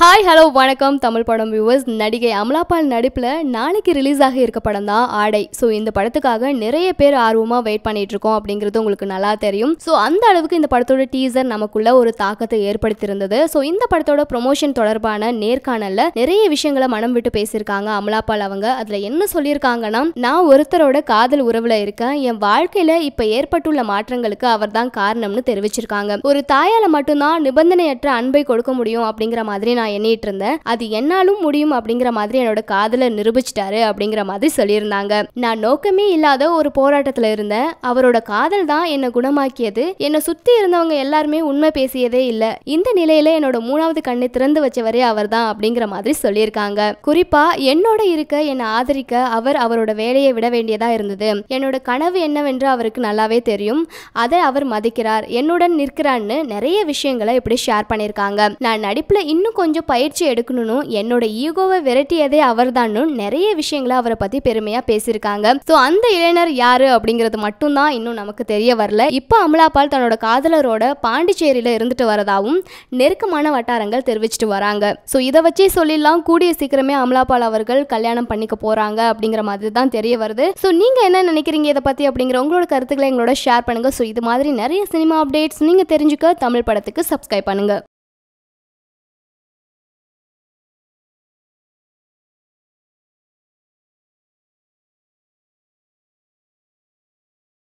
hi hello வணக்கம் தமிழ் படம் viewers நடிகை அமலாபால் நடிப்பில் நாளைக்கு ரிலீஸ் ஆகி இருக்க படம் தான் ஆடை ஸோ இந்த படத்துக்காக நிறைய பேர் ஆர்வமாக வெயிட் பண்ணிட்டு இருக்கோம் அப்படிங்கிறது உங்களுக்கு நல்லா தெரியும் ஸோ அந்த அளவுக்கு இந்த படத்தோட டீசர் நமக்குள்ள ஒரு தாக்கத்தை ஏற்படுத்தியிருந்தது ஸோ இந்த படத்தோட ப்ரொமோஷன் தொடர்பான நேர்காணலில் நிறைய விஷயங்களை மனம் விட்டு பேசியிருக்காங்க அமலாபால் அவங்க அதில் என்ன சொல்லியிருக்காங்கன்னா நான் ஒருத்தரோட காதல் உறவில் இருக்கேன் என் வாழ்க்கையில் இப்போ ஏற்பட்டுள்ள மாற்றங்களுக்கு அவர் தான் காரணம்னு தெரிவிச்சிருக்காங்க ஒரு தாயால் மட்டும்தான் நிபந்தனையற்ற அன்பை கொடுக்க முடியும் அப்படிங்கிற மாதிரி நான் நான் எண்ணிட்டு இருந்தேன் அது என்னாலும் முடியும் அப்படிங்கிற மாதிரி என்னோட காதலை நிரூபிச்சிட்டாரு அப்படிங்கிற மாதிரி சொல்லியிருந்தாங்க நான் நோக்கமே இல்லாத ஒரு போராட்டத்தில் இருந்தேன் அவரோட காதல் தான் என்னை குணமாக்கியது என்னை சுற்றி இருந்தவங்க எல்லாருமே உண்மை பேசியதே இல்லை இந்த நிலையில என்னோட மூணாவது கண்ணை திறந்து வச்சவரே அவர் தான் அப்படிங்கிற மாதிரி சொல்லியிருக்காங்க குறிப்பா என்னோட இருக்க என்னை ஆதரிக்க அவர் அவரோட வேலையை விட வேண்டியதா இருந்தது என்னோட கனவு என்னவென்று அவருக்கு நல்லாவே தெரியும் அதை அவர் மதிக்கிறார் என்னுடன் நிற்கிறான்னு நிறைய விஷயங்களை இப்படி ஷேர் பண்ணியிருக்காங்க நான் நடிப்புல இன்னும் கொஞ்சம் கொஞ்சம் பயிற்சி எடுக்கணும்னு என்னோட ஈகோவை விரட்டியதே அவர் தான் நிறைய விஷயங்களை அவரை பற்றி பெருமையாக பேசியிருக்காங்க ஸோ அந்த இளைஞர் யார் அப்படிங்கிறது மட்டும்தான் இன்னும் நமக்கு தெரிய வரல இப்போ அமலாபால் தன்னோட காதலரோட பாண்டிச்சேரியில் இருந்துட்டு வரதாகவும் நெருக்கமான வட்டாரங்கள் தெரிவிச்சிட்டு வராங்க ஸோ இதை வச்சே சொல்லிடலாம் கூடிய சீக்கிரமே அமலாபால் அவர்கள் கல்யாணம் பண்ணிக்க போகிறாங்க அப்படிங்கிற மாதிரி தான் தெரிய வருது ஸோ நீங்கள் என்ன நினைக்கிறீங்க இதை பற்றி அப்படிங்கிற உங்களோட கருத்துக்களை எங்களோட ஷேர் பண்ணுங்கள் ஸோ இது மாதிரி நிறைய சினிமா அப்டேட்ஸ் நீங்கள் தெரிஞ்சுக்க தமிழ் படத்துக்கு சப்ஸ்கிரைப் பண்ணுங்கள்